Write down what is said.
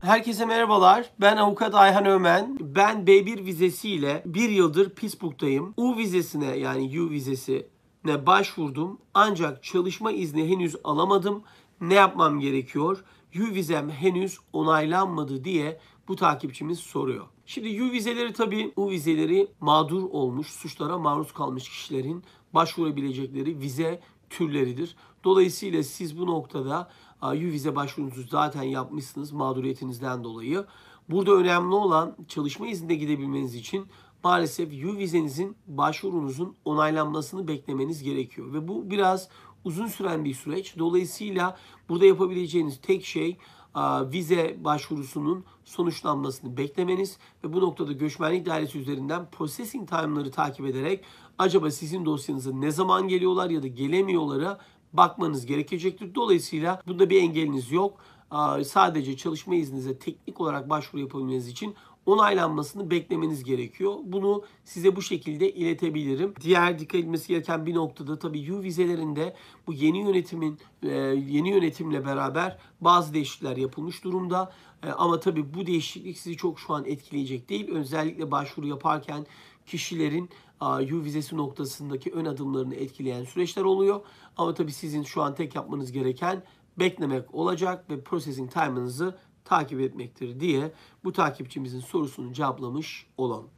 Herkese merhabalar. Ben avukat Ayhan Ömen. Ben B1 vizesiyle bir yıldır Pittsburgh'tayım. U vizesine yani U vizesine başvurdum. Ancak çalışma izni henüz alamadım. Ne yapmam gerekiyor? U vizem henüz onaylanmadı diye bu takipçimiz soruyor. Şimdi U vizeleri tabii U vizeleri mağdur olmuş, suçlara maruz kalmış kişilerin başvurabilecekleri vize türleridir. Dolayısıyla siz bu noktada yüvize başvurunuzu zaten yapmışsınız mağduriyetinizden dolayı. Burada önemli olan çalışma izinde gidebilmeniz için maalesef U vizenizin başvurunuzun onaylanmasını beklemeniz gerekiyor. Ve bu biraz uzun süren bir süreç. Dolayısıyla burada yapabileceğiniz tek şey e, vize başvurusunun sonuçlanmasını beklemeniz ve bu noktada göçmenlik dairesi üzerinden processing time'ları takip ederek acaba sizin dosyanıza ne zaman geliyorlar ya da gelemiyorlara bakmanız gerekecektir. Dolayısıyla bunda bir engeliniz yok sadece çalışma izninize teknik olarak başvuru yapabilmeniz için onaylanmasını beklemeniz gerekiyor. Bunu size bu şekilde iletebilirim. Diğer dikkat edilmesi gereken bir noktada tabii U vizelerinde bu yeni yönetimin e, yeni yönetimle beraber bazı değişiklikler yapılmış durumda. E, ama tabii bu değişiklik sizi çok şu an etkileyecek değil. Özellikle başvuru yaparken kişilerin U vizesi noktasındaki ön adımlarını etkileyen süreçler oluyor. Ama tabii sizin şu an tek yapmanız gereken beklemek olacak ve processing time'ınızı takip etmektir diye bu takipçimizin sorusunu cevaplamış olalım.